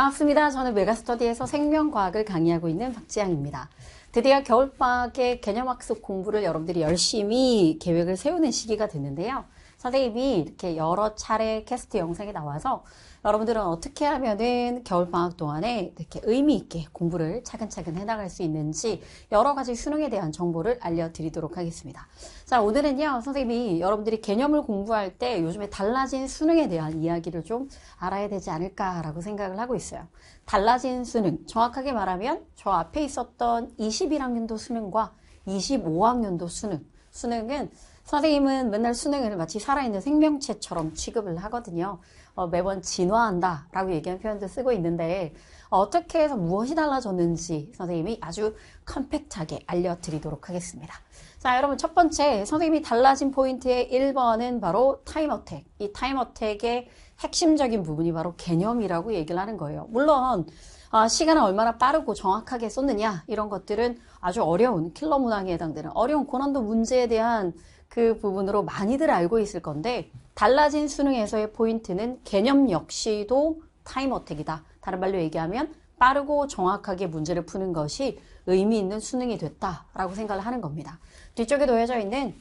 반갑습니다. 저는 메가스터디에서 생명과학을 강의하고 있는 박지향입니다. 드디어 겨울방학의 개념학습 공부를 여러분들이 열심히 계획을 세우는 시기가 됐는데요. 선생님이 이렇게 여러 차례 캐스트 영상이 나와서 여러분들은 어떻게 하면은 겨울방학 동안에 이렇게 의미 있게 공부를 차근차근 해나갈 수 있는지 여러 가지 수능에 대한 정보를 알려드리도록 하겠습니다. 자, 오늘은요, 선생님이 여러분들이 개념을 공부할 때 요즘에 달라진 수능에 대한 이야기를 좀 알아야 되지 않을까라고 생각을 하고 있어요. 달라진 수능, 정확하게 말하면 저 앞에 있었던 21학년도 수능과 25학년도 수능, 수능은 선생님은 맨날 수능을 마치 살아있는 생명체처럼 취급을 하거든요. 어, 매번 진화한다 라고 얘기한 표현도 쓰고 있는데 어, 어떻게 해서 무엇이 달라졌는지 선생님이 아주 컴팩트하게 알려드리도록 하겠습니다. 자 여러분 첫 번째 선생님이 달라진 포인트의 1번은 바로 타임 어택 이 타임 어택의 핵심적인 부분이 바로 개념이라고 얘기를 하는 거예요. 물론 아, 어, 시간을 얼마나 빠르고 정확하게 썼느냐 이런 것들은 아주 어려운 킬러 문항에 해당되는 어려운 고난도 문제에 대한 그 부분으로 많이들 알고 있을 건데 달라진 수능에서의 포인트는 개념 역시도 타임 어택이다. 다른 말로 얘기하면 빠르고 정확하게 문제를 푸는 것이 의미 있는 수능이 됐다라고 생각을 하는 겁니다. 뒤쪽에 놓여져 있는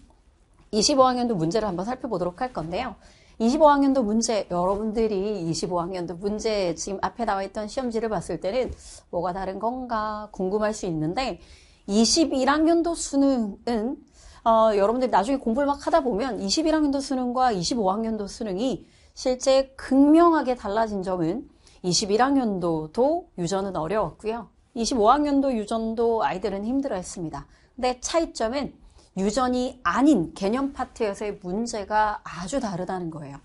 25학년도 문제를 한번 살펴보도록 할 건데요. 25학년도 문제, 여러분들이 25학년도 문제 지금 앞에 나와 있던 시험지를 봤을 때는 뭐가 다른 건가 궁금할 수 있는데 21학년도 수능은 어, 여러분들 이 나중에 공부를 막 하다 보면 21학년도 수능과 25학년도 수능이 실제 극명하게 달라진 점은 21학년도도 유전은 어려웠고요. 25학년도 유전도 아이들은 힘들어했습니다. 근데 차이점은 유전이 아닌 개념 파트에서의 문제가 아주 다르다는 거예요.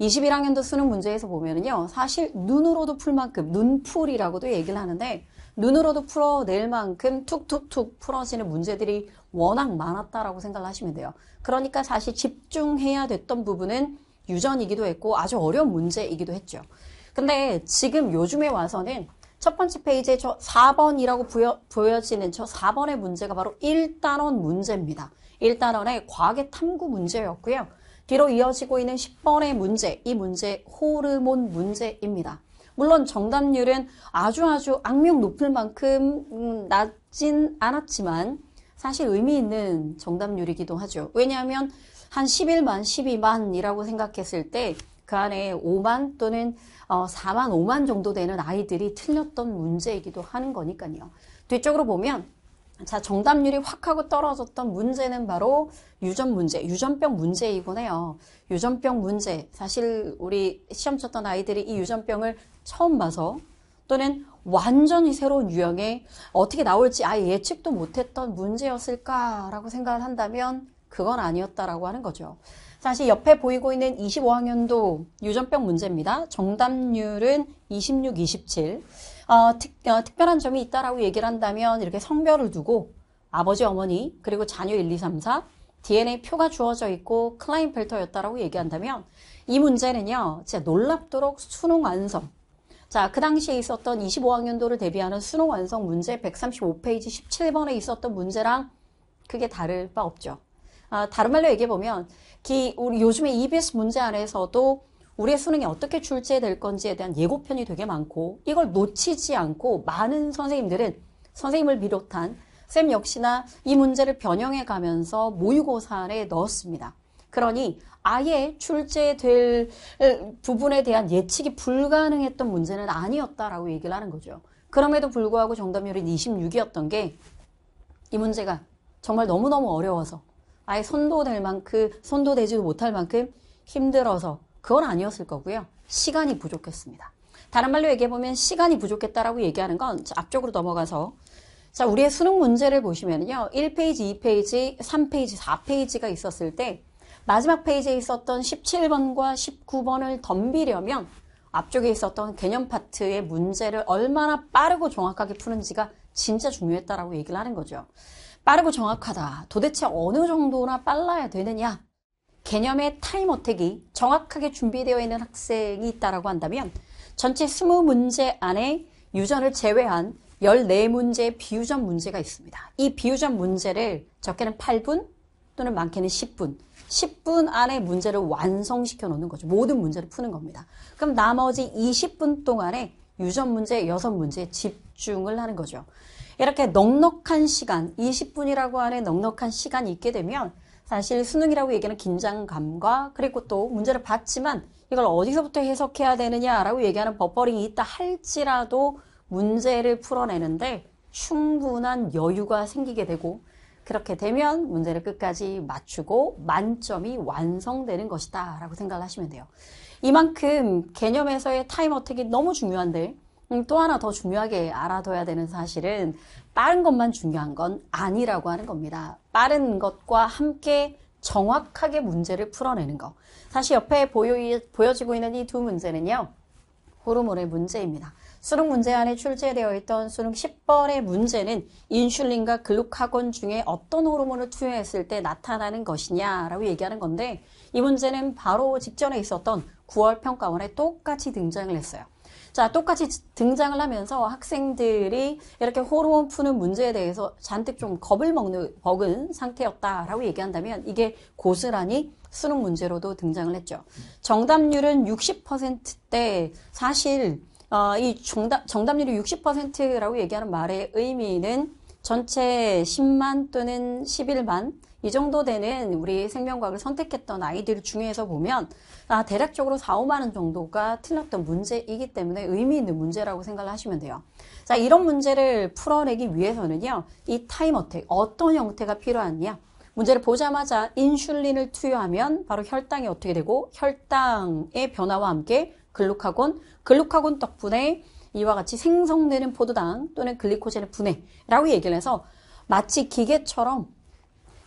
21학년도 쓰는 문제에서 보면은요. 사실 눈으로도 풀 만큼 눈풀이라고도 얘기를 하는데 눈으로도 풀어낼 만큼 툭툭툭 풀어지는 문제들이 워낙 많았다라고 생각을 하시면 돼요. 그러니까 사실 집중해야 됐던 부분은 유전이기도 했고 아주 어려운 문제이기도 했죠. 근데 지금 요즘에 와서는 첫 번째 페이지에 저 4번이라고 보여, 보여지는 저 4번의 문제가 바로 1단원 문제입니다. 1단원의 과학의 탐구 문제였고요. 뒤로 이어지고 있는 10번의 문제, 이 문제 호르몬 문제입니다. 물론 정답률은 아주 아주 악명 높을 만큼 음, 낮진 않았지만 사실 의미 있는 정답률이기도 하죠. 왜냐하면 한 11만, 12만이라고 생각했을 때 그 안에 5만 또는 4만, 어, 5만 정도 되는 아이들이 틀렸던 문제이기도 하는 거니까요. 뒤쪽으로 보면 자, 정답률이 확 하고 떨어졌던 문제는 바로 유전 문제, 유전병 문제이곤 해요. 유전병 문제. 사실 우리 시험 쳤던 아이들이 이 유전병을 처음 봐서 또는 완전히 새로운 유형에 어떻게 나올지 아예 예측도 못했던 문제였을까라고 생각을 한다면 그건 아니었다라고 하는 거죠. 사실 옆에 보이고 있는 25학년도 유전병 문제입니다. 정답률은 26, 27. 어, 특, 어, 특별한 점이 있다라고 얘기를 한다면 이렇게 성별을 두고 아버지, 어머니, 그리고 자녀 1, 2, 3, 4, DNA 표가 주어져 있고 클라인펠터였다라고 얘기한다면 이 문제는요, 진짜 놀랍도록 수능 완성. 자, 그 당시에 있었던 25학년도를 대비하는 수능 완성 문제 135페이지 17번에 있었던 문제랑 그게 다를 바 없죠. 아, 다른 말로 얘기해보면, 기, 우리 요즘에 EBS 문제 안에서도 우리의 수능이 어떻게 출제될 건지에 대한 예고편이 되게 많고 이걸 놓치지 않고 많은 선생님들은 선생님을 비롯한 쌤 역시나 이 문제를 변형해 가면서 모의고사에 넣었습니다. 그러니 아예 출제될 부분에 대한 예측이 불가능했던 문제는 아니었다라고 얘기를 하는 거죠. 그럼에도 불구하고 정답률이 26이었던 게 이 문제가 정말 너무너무 어려워서 아예 선도될 만큼, 선도되지도 못할 만큼 힘들어서 그건 아니었을 거고요. 시간이 부족했습니다. 다른 말로 얘기해보면 시간이 부족했다라고 얘기하는 건 앞쪽으로 넘어가서 자, 우리의 수능 문제를 보시면요. 1페이지, 2페이지, 3페이지, 4페이지가 있었을 때 마지막 페이지에 있었던 17번과 19번을 덤비려면 앞쪽에 있었던 개념 파트의 문제를 얼마나 빠르고 정확하게 푸는지가 진짜 중요했다라고 얘기를 하는 거죠. 빠르고 정확하다. 도대체 어느 정도나 빨라야 되느냐? 개념의 타임 어택이 정확하게 준비되어 있는 학생이 있다라고 한다면 전체 20문제 안에 유전을 제외한 14문제 의 비유전 문제가 있습니다. 이 비유전 문제를 적게는 8분 또는 많게는 10분 10분 안에 문제를 완성시켜 놓는 거죠. 모든 문제를 푸는 겁니다. 그럼 나머지 20분 동안에 유전 문제 6문제에 집중을 하는 거죠. 이렇게 넉넉한 시간, 20분이라고 하는 넉넉한 시간이 있게 되면 사실 수능이라고 얘기하는 긴장감과 그리고 또 문제를 봤지만 이걸 어디서부터 해석해야 되느냐라고 얘기하는 버퍼링이 있다 할지라도 문제를 풀어내는데 충분한 여유가 생기게 되고 그렇게 되면 문제를 끝까지 맞추고 만점이 완성되는 것이다 라고 생각을 하시면 돼요. 이만큼 개념에서의 타임 어택이 너무 중요한데 음, 또 하나 더 중요하게 알아둬야 되는 사실은 빠른 것만 중요한 건 아니라고 하는 겁니다. 빠른 것과 함께 정확하게 문제를 풀어내는 것. 사실 옆에 보여, 지고 있는 이 두 문제는요. 호르몬의 문제입니다. 수능 문제 안에 출제되어 있던 수능 10번의 문제는 인슐린과 글루카곤 중에 어떤 호르몬을 투여했을 때 나타나는 것이냐라고 얘기하는 건데 이 문제는 바로 직전에 있었던 9월 평가원에 똑같이 등장을 했어요. 자, 똑같이 등장을 하면서 학생들이 이렇게 호르몬 푸는 문제에 대해서 잔뜩 좀 겁을 먹는, 먹은 상태였다라고 얘기한다면 이게 고스란히 수능 문제로도 등장을 했죠. 정답률은 60%대 사실 어, 이 정답, 정답률이 60%라고 얘기하는 말의 의미는 전체 10만 또는 11만 이 정도 되는 우리 생명과학을 선택했던 아이들 중에서 보면 아, 대략적으로 4, 5만 원 정도가 틀렸던 문제이기 때문에 의미 있는 문제라고 생각을 하시면 돼요. 자, 이런 문제를 풀어내기 위해서는요. 이 타임 어택 어떤 형태가 필요하냐? 느 문제를 보자마자 인슐린을 투여하면 바로 혈당이 어떻게 되고 혈당의 변화와 함께 글루카곤, 글루카곤 덕분에 이와 같이 생성되는 포도당 또는 글리코젠의 분해라고 얘기를 해서 마치 기계처럼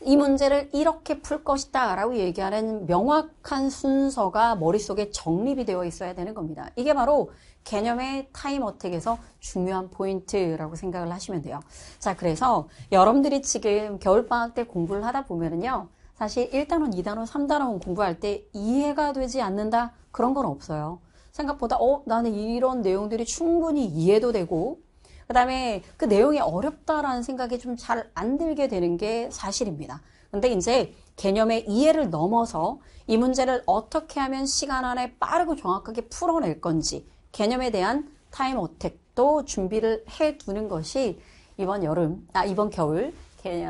이 문제를 이렇게 풀 것이다 라고 얘기하는 명확한 순서가 머릿속에 정립이 되어 있어야 되는 겁니다. 이게 바로 개념의 타임 어택에서 중요한 포인트라고 생각을 하시면 돼요. 자, 그래서 여러분들이 지금 겨울방학 때 공부를 하다 보면은요. 사실 1단원, 2단원, 3단원 공부할 때 이해가 되지 않는다? 그런 건 없어요. 생각보다 어 나는 이런 내용들이 충분히 이해도 되고 그다음에 그 내용이 어렵다라는 생각이 좀 잘 안 들게 되는 게 사실입니다. 근데 이제 개념의 이해를 넘어서 이 문제를 어떻게 하면 시간 안에 빠르고 정확하게 풀어낼 건지 개념에 대한 타임 어택도 준비를 해 두는 것이 이번 여름, 아, 이번 겨울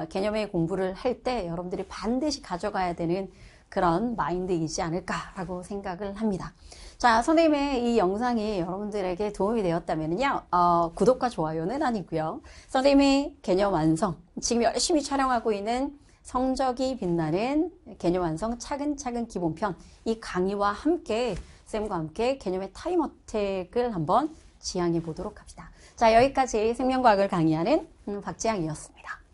개념의 공부를 할 때 여러분들이 반드시 가져가야 되는 그런 마인드이지 않을까라고 생각을 합니다. 자, 선생님의 이 영상이 여러분들에게 도움이 되었다면요, 어, 구독과 좋아요는 아니고요. 선생님의 개념 완성, 지금 열심히 촬영하고 있는 성적이 빛나는 개념 완성 차근차근 기본편 이 강의와 함께 쌤과 함께 개념의 타임 어택을 한번 지향해 보도록 합시다. 자, 여기까지 생명과학을 강의하는 음, 박지향이었습니다.